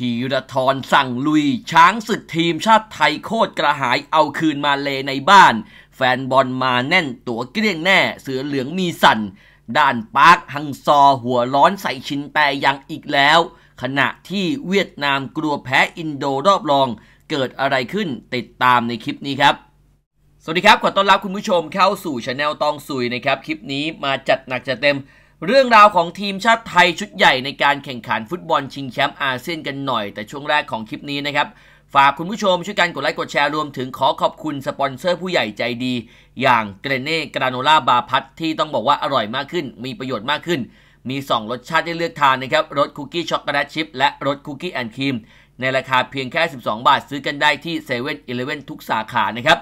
ธีรทรสั่งลุย ช้างศึกทีมชาติไทยโคตรกระหายเอาคืนมาเลในบ้าน แฟนบอลมาแน่นตัวเกลี้ยงแน่เสือเหลืองมีสัน่น ด้านปาร์คฮังซอหัวร้อนใส่ชินแปยังอีกแล้ว ขณะที่เวียดนามกลัวแพ้อินโดรอบรองเกิดอะไรขึ้นติดตามในคลิปนี้ครับ สวัสดีครับขอต้อนรับคุณผู้ชมเข้าสู่ช anel ตองสุยนะครับคลิปนี้มาจัดหนักจัดเต็มเรื่องราวของทีมชาติไทยชุดใหญ่ในการแข่งขันฟุตบอล ชิงแชมป์อาเซียนกันหน่อย แต่ช่วงแรกของคลิปนี้นะครับ ฝากคุณผู้ชมช่วยกันกดไลค์กดแชร์รวมถึงขอขอบคุณสปอนเซอร์ผู้ใหญ่ใจดี อย่างเกรเน่กราโนล่าบาพัทที่ต้องบอกว่าอร่อยมากขึ้น มีประโยชน์มากขึ้น มี 2 รสชาติให้เลือกทานนะครับรสคุกกี้ช็อกโกแลตชิพและรสคุกกี้แอนด์ครีมในราคาเพียงแค่ 12 บาทซื้อกันได้ที่7 e เ e ่นอทุกสาขานะครับ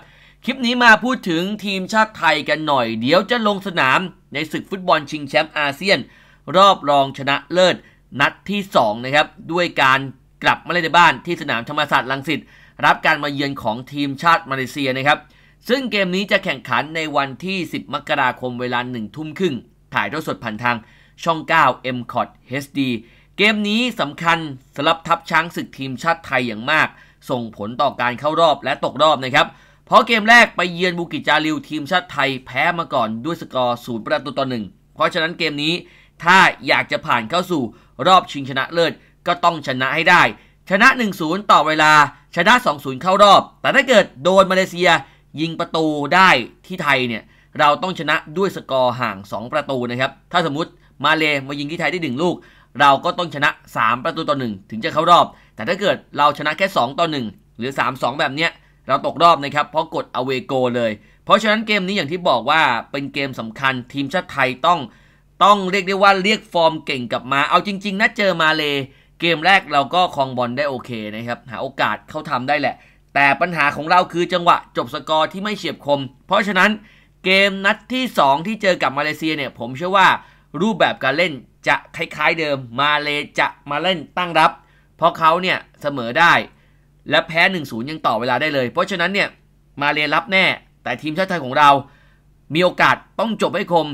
คลิปนี้มาพูดถึงทีมชาติไทยกันหน่อยเดี๋ยวจะลงสนามในศึกฟุตบอลชิงแชมป์อาเซียน รอบรองชนะเลิศ นัดที่ 2 นะครับ ด้วยการกลับมาเล่นในบ้านที่สนามธรรมศาสตร์ลังสิตรับการมาเยือนของทีมชาติมาเลเซียนะครับ ซึ่งเกมนี้จะแข่งขันในวันที่ 10 มกราคมเวลา 1 ทุ่มครึ่ง ถ่ายทอดสดผ่านทางช่อง 9 m c o t HD เกมนี้สำคัญสำหรับทัพช้างศึกทีมชาติไทยอย่างมาก ส่งผลต่อการเข้ารอบและตกรอบนะครับเพราะเกมแรกไปเยือนบูกิจจาริวทีมชาติไทยแพ้มาก่อนด้วยสกอร์ศูนย์ประตูต่อหนึ่งเพราะฉะนั้นเกมนี้ถ้าอยากจะผ่านเข้าสู่รอบชิงชนะเลิศก็ต้องชนะให้ได้ ชนะ 1-0 ต่อเวลาชนะ2-0เข้ารอบ แต่ถ้าเกิดโดนมาเลเซียยิงประตูได้ที่ไทยเนี่ยเราต้องชนะด้วยสกอร์ห่าง 2 ประตูนะครับถ้าสมมติมาเลมายิงที่ไทยได้1ลูกเราก็ต้องชนะ 3 ประตูต่อ1ถึงจะเข้ารอบ แต่ถ้าเกิดเราชนะแค่2ต่อ1หรือ 3-2 แบบเนี้ยเราตกรอบนะครับเพราะกดอเวโกเลยเพราะฉะนั้นเกมนี้อย่างที่บอกว่าเป็นเกมสำคัญทีมชาติไทยต้อง ต้องเรียกได้ว่าเรียกฟอร์มเก่งกลับมาเอาจริง ๆนะเจอมาเลเกมแรกเราก็คลองบอลได้โอเคนะครับหาโอกาสเข้าทำได้แหละ แต่ปัญหาของเราคือจังหวะจบสกอร์ที่ไม่เฉียบคม เพราะฉะนั้นเกมนัดที่ 2 ที่เจอกับมาเลเซียเนี่ยผมเชื่อว่ารูปแบบการเล่นจะคล้ายๆเดิมมาเลจะมาเล่นตั้งรับ เพราะเขาเนี่ยเสมอได้และแพ้1-0ยังต่อเวลาได้เลย เพราะฉะนั้นเนี่ย มาเลรับแน่ แต่ทีมชาติไทยของเรา มีโอกาสต้องจบให้คม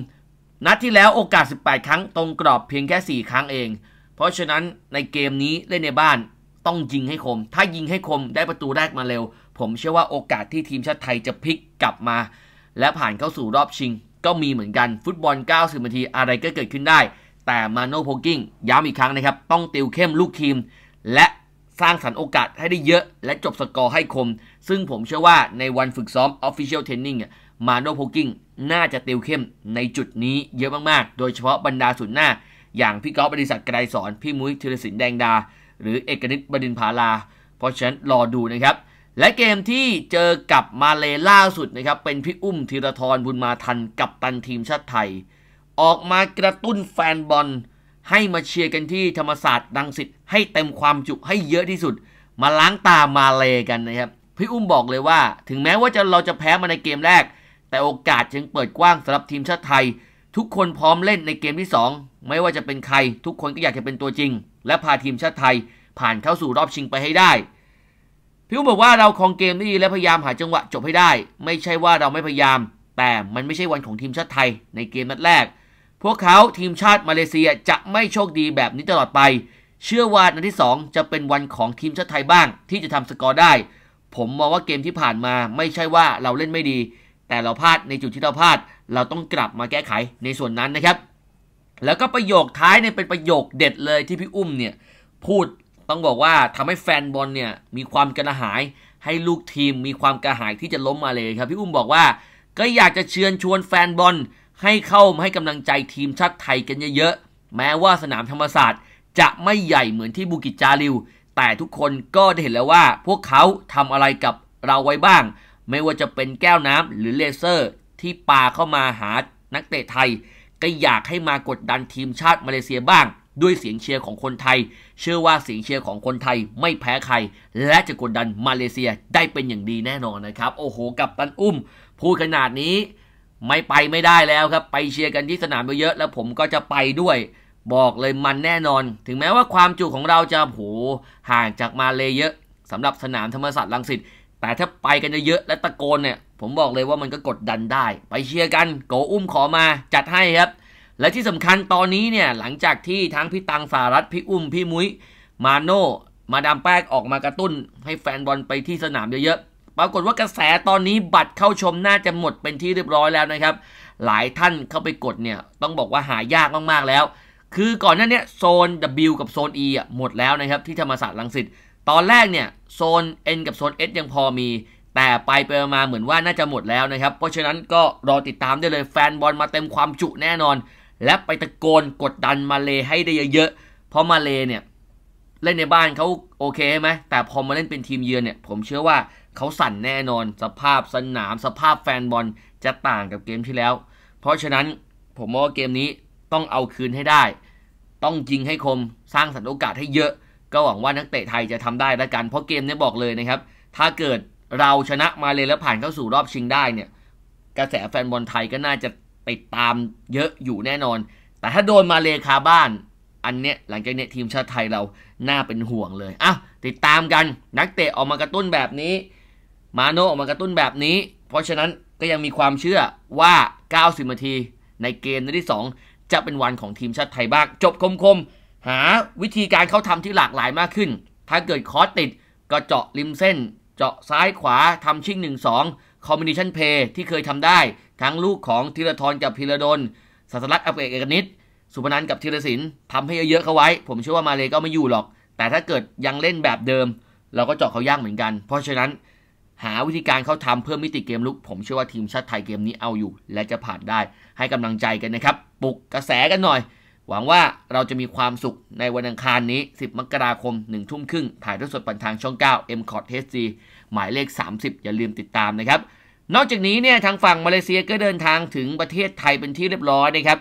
นัดที่แล้วโอกาส 18 ครั้งตรงกรอบเพียงแค่ 4 ครั้งเอง เพราะฉะนั้นในเกมนี้เล่นในบ้านต้องยิงให้คม ถ้ายิงให้คมได้ประตูแรกมาเร็ว ผมเชื่อว่าโอกาสที่ทีมชาติไทยจะพลิกกลับมา และผ่านเข้าสู่รอบชิง ก็มีเหมือนกันฟุตบอล 90นาทีอะไรก็เกิดขึ้นได้ แต่มาโนโพกิ้งย้ำอีกครั้งนะครับต้องติวเข้มลูกทีม และสร้างสรรค์โอกาสให้ได้เยอะและจบสกอร์ให้คม ซึ่งผมเชื่อว่าในวันฝึกซ้อม Official Training มาโนโพกิ้งน่าจะเติวเข้มในจุดนี้เยอะมาก ๆ โดยเฉพาะบรรดาสุนหน้า อย่างพี่ก๊อฟบริษัทกรสอนพี่มุ้ยธีรศิลป์แดงดา หรือเอกนิตบดินภาลา เพราะฉะนั้น รอดูนะครับ และเกมที่เจอกับมาเลล่าสุดนะครับเป็นพี่อุ้มธีรทรบุญมาทันกับตันทีมชาติไทย ออกมากระตุ้นแฟนบอลให้มาเชียร์กันที่ธรรมศาสตร์ดังสิทธิ์ให้เต็มความจุให้เยอะที่สุด มาล้างตามาเลกันนะครับ พี่อุ้มบอกเลยว่า ถึงแม้ว่าจะเราจะแพ้มาในเกมแรก แต่โอกาสยังเปิดกว้างสำหรับทีมชาติไทย ทุกคนพร้อมเล่นในเกมที่ 2 ไม่ว่าจะเป็นใคร ทุกคนก็อยากจะเป็นตัวจริง และพาทีมชาติไทย ผ่านเข้าสู่รอบชิงไปให้ได้พี่อุ้มบอกว่าเราคองเกมได้ดีและพยายามหาจังหวะจบให้ได้ ไม่ใช่ว่าเราไม่พยายามแต่มันไม่ใช่วันของทีมชาติไทย ในเกมนัดแรกพวกเขาทีมชาติมาเลเซียจะไม่โชคดีแบบนี้ตลอดไป เชื่อว่านัดที่ 2 จะเป็นวันของทีมชาติไทยบ้างที่จะทำสกอร์ได้ ผมมองว่าเกมที่ผ่านมา ไม่ใช่ว่าเราเล่นไม่ดี แต่เราพลาดในจุดที่เราพลาด เราต้องกลับมาแก้ไขในส่วนนั้นนะครับ แล้วก็ประโยคท้ายเนี่ยเป็นประโยคเด็ดเลยที่พี่อุ้มเนี่ยพูดต้องบอกว่าทำให้แฟนบอลเนี่ยมีความกระหายให้ลูกทีมมีความกระหายที่จะล้มมาเลยครับพี่อุ้มบอกว่า ก็อยากจะเชิญชวนแฟนบอลให้เข้ามาให้กำลังใจทีมชาติไทยกันเยอะๆ แม้ว่าสนามธรรมศาสตร์จะไม่ใหญ่เหมือนที่บูกิจจาริว แต่ทุกคนก็ได้เห็นแล้วว่าพวกเขาทำอะไรกับเราไว้บ้าง ไม่ว่าจะเป็นแก้วน้ำหรือเลเซอร์ที่ปาเข้ามาหานักเตะไทย ก็อยากให้มากดดันทีมชาติ มาเลเซียบ้าง ด้วยเสียงเชียร์ของคนไทย เชื่อว่าเสียงเชียร์ของคนไทยไม่แพ้ใคร และจะกดดันมาเลเซียได้เป็นอย่างดีแน่นอนนะครับ โอ้โห กับตันอุ้ม พูดขนาดนี้ไม่ไปไม่ได้แล้วครับ ไปเชียร์กันที่สนามเยอะแล้วผมก็จะไปด้วย บอกเลยมันแน่นอน ถึงแม้ว่าความจุของเราจะโหห่างจากมาเลเยอะสำหรับสนามธรรมศาสตร์ลังสิตแต่ถ้าไปกันเยอะและตะโกนเนี่ยผมบอกเลยว่ามันก็กดดันได้ไปเชียร์กันโกอุ้มขอมาจัดให้ครับ และที่สำคัญตอนนี้เนี่ยหลังจากที่ทั้งพี่ตังสารัตพี่อุ้มพี่มุ้ยมาโนมาดามแป้งออกมากระตุ้น ให้แฟนบอลไปที่สนามเยอะๆปรากฏว่ากระแสตอนนี้บัตรเข้าชมน่าจะหมดเป็นที่เรียบร้อยแล้วนะครับ หลายท่านเข้าไปกดเนี่ยต้องบอกว่าหายากมาก ๆ แล้วคือก่อนหน้านี้โซน W กับโซน E อ่ะหมดแล้วนะครับ ที่ธรรมศาสตร์ลังสิตตอนแรกเนี่ยโซน N กับโซน S ยังพอมี แต่ไปไปมาเหมือนว่าน่าจะหมดแล้วนะครับ เพราะฉะนั้นก็รอติดตามได้เลยแฟนบอลมาเต็มความจุแน่นอน และไปตะโกนกดดันมาเลให้ได้เยอะๆเพราะมาเลเนี่ยเล่นในบ้านเขาโอเคไหมแต่พอมาเล่นเป็นทีมเยือนเนี่ยผมเชื่อว่าเขาสั่นแน่นอนสภาพสนามสภาพแฟนบอลจะต่างกับเกมที่แล้ว เพราะฉะนั้นผมมองว่าเกมนี้ต้องเอาคืนให้ได้ ต้องยิงให้คมสร้างสรรค์โอกาสให้เยอะ ก็หวังว่านักเตะไทยจะทำได้และกัน เพราะเกมนี้บอกเลยนะครับ ถ้าเกิดเราชนะมาเลยแล้วผ่านเข้าสู่รอบชิงได้เนี่ย กระแสแฟนบอลไทยก็น่าจะไปตามเยอะอยู่แน่นอน แต่ถ้าโดนมาเลคาบ้าน อันเนี้ยหลังจากเนี้ยทีมชาติไทยเราน่าเป็นห่วงเลยอ่ะติดตามกันนักเตะออกมากระตุ้นแบบนี้มาโนออกมากระตุ้นแบบนี้ เพราะฉะนั้นก็ยังมีความเชื่อว่า 90 นาที ในเกมนัดที่ 2 จะเป็นวันของทีมชาติไทยบ้าง จบคมๆ หาวิธีการเข้าทำที่หลากหลายมากขึ้น ถ้าเกิดคอร์สติดก็เจาะริมเส้น เจาะซ้ายขวาทำชิ่ง1-2 คอมบิเนชันเพย์ที่เคยทำได้ ทั้งลูกของธีรทรกับพีระดล สัสลักอัปเอกเอกนิตสุพนันกับธีรศิลป์ทำให้เยอะๆ เข้าไว้ ผมเชื่อว่ามาเลก็ไม่อยู่หรอก แต่ถ้าเกิดยังเล่นแบบเดิมเราก็เจาะเขายากเหมือนกัน เพราะฉะนั้นหาวิธีการเข้าทำเพิ่มมิติเกมลุกผมเชื่อว่าทีมชาติไทยเกมนี้เอาอยู่และจะผ่านได้ ให้กำลังใจกันนะครับปลุกกระแสกันหน่อย หวังว่าเราจะมีความสุขในวันอังคารนี้ 10 มกราคม 1 ทุ่มครึ่ง ถ่ายทอดสดผ่านทางช่อง 9 m c o t HD หมายเลข 30 อย่าลืมติดตามนะครับ นอกจากนี้เนี่ย ทางฝั่งมาเลเซียก็เดินทางถึงประเทศไทยเป็นที่เรียบร้อยนะครับ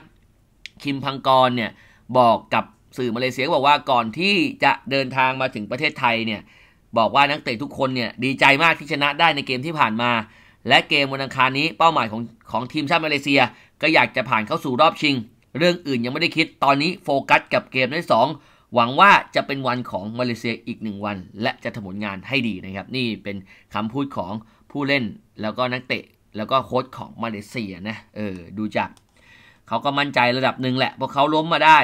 คิมพังกรเนี่ยบอกกับสื่อมาเลเซียบอกว่าก่อนที่จะเดินทางมาถึงประเทศไทยเนี่ยบอกว่านักเตะทุกคนเนี่ยดีใจมากที่ชนะได้ในเกมที่ผ่านมา และเกมวันอังคารนี้เป้าหมายของของทีมชาติมาเลเซีย ก็อยากจะผ่านเข้าสู่รอบชิง เรื่องอื่นยังไม่ได้คิดตอนนี้โฟกัสกับเกมที่สองหวังว่าจะเป็นวันของมาเลเซียอีกหนึ่งวัน และจะทำผลงานให้ดีนะครับ นี่เป็นคำพูดของผู้เล่น แล้วก็นักเตะแล้วก็โค้ชของมาเลเซียนะเออดูจาก เขาก็มั่นใจระดับหนึ่งแหละเพราะเขาล้มมาได้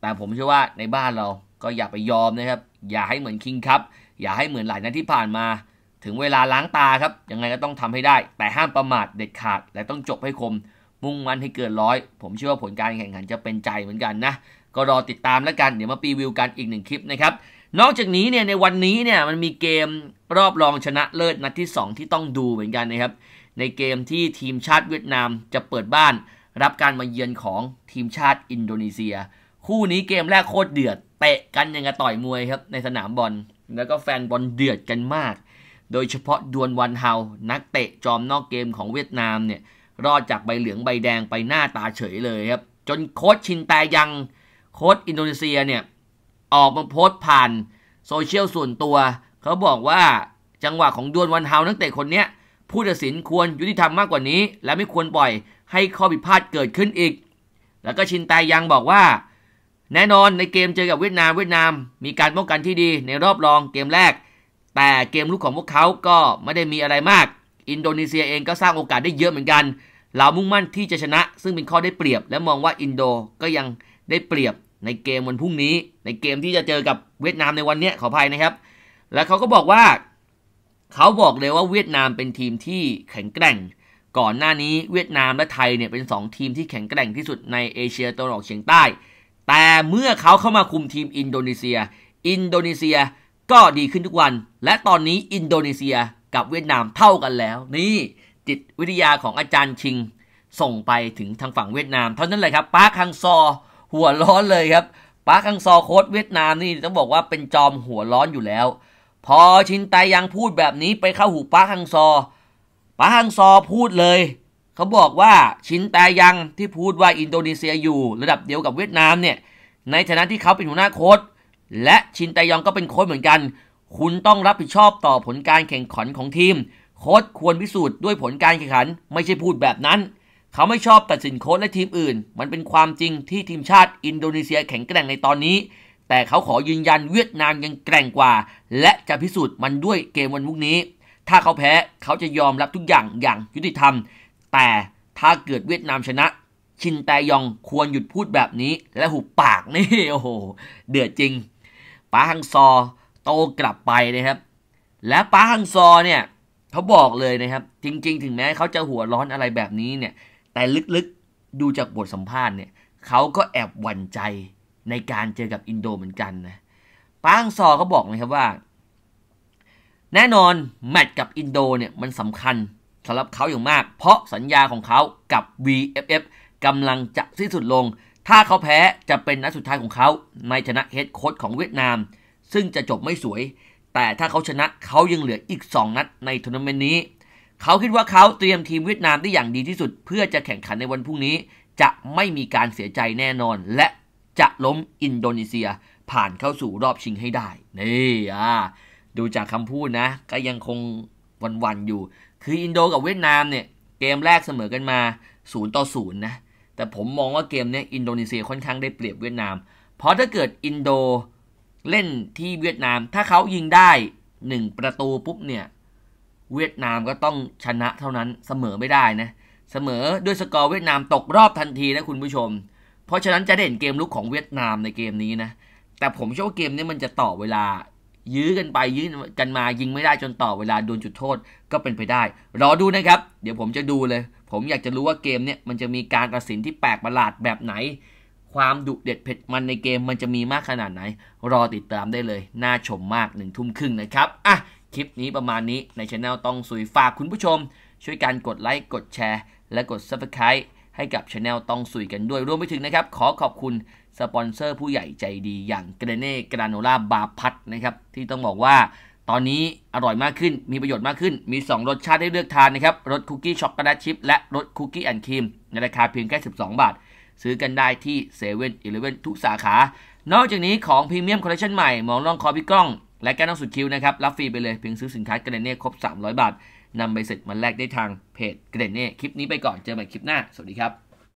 แต่ผมเชื่อว่าในบ้านเราก็อย่าไปยอมนะครับ อย่าให้เหมือนคิงครับอย่าให้เหมือนหลายนัดที่ผ่านมา ถึงเวลาล้างตาครับ ยังไงก็ต้องทำให้ได้ แต่ห้ามประมาทเด็ดขาด และต้องจบให้คม มุ่งมันให้เกินร้อย ผมเชื่อว่าผลการแข่งขันจะเป็นใจเหมือนกันนะ ก็รอติดตามแล้วกัน เดี๋ยวมาปีวิวกันอีกหนึ่งคลิปนะครับ นอกจากนี้เนี่ย ในวันนี้เนี่ย มันมีเกมรอบรองชนะเลิศนัดที่ 2 ที่ต้องดูเหมือนกันนะครับ ในเกมที่ทีมชาติเวียดนามจะเปิดบ้านรับการมาเยือนของทีมชาติอินโดนีเซีย คู่นี้เกมแรกโคตรเดือด เตะกันยังกระต่อยมวยครับ ในสนามบอลแล้วก็แฟนบอลเดือดกันมาก โดยเฉพาะดวนวันเฮา นักเตะจอมนอกเกมของเวียดนามเนี่ย รอดจากใบเหลืองใบแดงไปหน้าตาเฉยเลยครับ จนโค้ชชินแตยัง โค้ชอินโดนีเซียเนี่ยออกมาโพสต์ผ่านโซเชียลส่วนตัว เขาบอกว่าจังหวะของดวนวันเฮา นักเตะคนเนี้ยผู้ตัดสินควรยุติธรรมมากกว่านี้ และไม่ควรปล่อยให้ข้อผิดพลาดเกิดขึ้นอีก แล้วก็ชินแตยังบอกว่าแน่นอนในเกมเจอกับเวียดนามเวียดนามมีการป้องกันที่ดีในรอบรองเกมแรก แต่เกมลุกของพวกเขาก็ไม่ได้มีอะไรมาก อินโดนีเซียเองก็สร้างโอกาสได้เยอะเหมือนกัน เรามุ่งมั่นที่จะชนะ ซึ่งเป็นข้อได้เปรียบ และมองว่าอินโดก็ยังได้เปรียบในเกมวันพรุ่งนี้ ในเกมที่จะเจอกับเวียดนามในวันนี้ขออภัยนะครับ และเขาก็บอกว่า เขาบอกเลยว่าเวียดนามเป็นทีมที่แข็งแกร่ง ก่อนหน้านี้เวียดนามและไทยเนี่ยเป็น 2 ทีมที่แข็งแกร่งที่สุดในเอเชียตะวันออกเฉียงใต้แต่เมื่อเขาเข้ามาคุมทีมอินโดนีเซีย อินโดนีเซียก็ดีขึ้นทุกวัน และตอนนี้อินโดนีเซียกับเวียดนามเท่ากันแล้ว นี่จิตวิทยาของอาจารย์ชิง ส่งไปถึงทางฝั่งเวียดนาม เท่านั้นเลยครับปาคังซอหัวร้อนเลยครับปาคังซอโค้ดเวียดนามนี่ต้องบอกว่าเป็นจอมหัวร้อนอยู่แล้ว พอชินไตยังพูดแบบนี้ไปเข้าหูปาคังซอปาคังซอพูดเลยเขาบอกว่าชินแตยังที่พูดว่าอินโดนีเซียอยู่ ระดับเดียวกับเวียดนามเนี่ยในฐานะที่เขาเป็นหัวหน้าโค้ชและชินแตยองก็เป็นโค้ชเหมือนกัน คุณต้องรับผิดชอบต่อผลการแข่งขันของทีม โค้ชควรพิสูจน์ด้วยผลการแข่งขัน ไม่ใช่พูดแบบนั้น เขาไม่ชอบตัดสินโค้ชและทีมอื่น มันเป็นความจริงที่ทีมชาติอินโดนีเซียแข็งแกร่งในตอนนี้ แต่เขาขอยืนยันเวียดนามยังแกร่งกว่า และจะพิสูจน์มันด้วยเกมวันพรุ่งนี้ ถ้าเขาแพ้เขาจะยอมรับทุกอย่างอย่างยุติธรรมแต่ถ้าเกิดเวียดนามชนะ ชินแตยองควรหยุดพูดแบบนี้และหุบปากนี่โอ้โห เดือดจริงป้าฮังซอโตกลับไปนะครับ และป้าฮังซอเนี่ยเขาบอกเลยนะครับ จริงๆ ถึงแม้เขาจะหัวร้อนอะไรแบบนี้เนี่ยแต่ลึกๆ ดูจากบทสัมภาษณ์เนี่ยเขาก็แอบหวั่นใจในการเจอกับอินโดเหมือนกันนะป้าฮังซอเขาบอกนะครับว่า แน่นอนแมตช์กับอินโดเนี่ยมันสำคัญสำหรับเขาอย่างมาก เพราะสัญญาของเขากับ VFF กำลังจะสิ้นสุดลง ถ้าเขาแพ้จะเป็นนัดสุดท้ายของเขาในชนะเฮดโค้ชของเวียดนาม ซึ่งจะจบไม่สวย แต่ถ้าเขาชนะเขายังเหลืออีก 2 นัดในทัวร์นาเมนต์นี้ เขาคิดว่าเขาเตรียมทีมเวียดนามได้อย่างดีที่สุด เพื่อจะแข่งขันในวันพรุ่งนี้ จะไม่มีการเสียใจแน่นอนและจะล้มอินโดนีเซีย ผ่านเข้าสู่รอบชิงให้ได้นี่อ่าดูจากคำพูดนะ ก็ยังคงวันๆอยู่คืออินโดกับเวียดนามเนี่ย เกมแรกเสมอกันมา0ต่อ0นะ แต่ผมมองว่าเกมนี้อินโดนีเซียค่อนข้างได้เปรียบเวียดนามเพราะถ้าเกิดอินโดเล่นที่เวียดนาม ถ้าเขายิงได้ 1 ประตูปุ๊บเนี่ย เวียดนามก็ต้องชนะเท่านั้นเสมอไม่ได้นะ เสมอด้วยสกอร์เวียดนามตกรอบทันทีนะคุณผู้ชม เพราะฉะนั้นจะเด่นเกมลุกของเวียดนามในเกมนี้นะแต่ผมเชื่อว่าเกมนี้มันจะต่อเวลายื้อกันไปยื้อกันมายิงไม่ได้จนต่อเวลาโดนจุดโทษก็เป็นไปได้ รอดูนะครับ เดี๋ยวผมจะดูเลย ผมอยากจะรู้ว่าเกมเนี่ยมันจะมีการตัดสินที่แปลกประหลาดแบบไหน ความดุเด็ดเผ็ดมันในเกมมันจะมีมากขนาดไหน รอติดตามได้เลยน่าชมมากหนึ่งทุ่มครึ่งนะครับอ่ะคลิปนี้ประมาณนี้ในช anel ต้องสุยฝากคุณผู้ชม ช่วยการกดไลค์กดแชร์ และกด subscribe ให้กับช anel ต้องสุยกันด้วยรวมไปถึงนะครับขอขอบคุณสปอนเซอร์ผู้ใหญ่ใจดีอย่างเกรเน่กราโนล่าบาพัทนะครับที่ต้องบอกว่าตอนนี้อร่อยมากขึ้นมีประโยชน์มากขึ้นมี 2 รสชาติให้เลือกทานนะครับรสคุกกี้ช็อกโกแลตชิพและรสคุกกี้แอนด์ครีมในราคาเพียงแค่ 12 บาท ซื้อกันได้ที่เซเว่นอีเลฟเว่นทุกสาขา นอกจากนี้ของพรีเมียมคอลเลคชันใหม่ มองล่องคอพี่กล้อง และแก้วน้องสุดคิวนะครับ รับฟรีไปเลยเพียงซื้อสินค้าเกรเน่ครบ300 บาทนำไปเสร็จมาแลกได้ทางเพจเกรเน่คลิปนี้ไปก่อนเจอกันใหม่คลิปหน้าสวัสดีครับ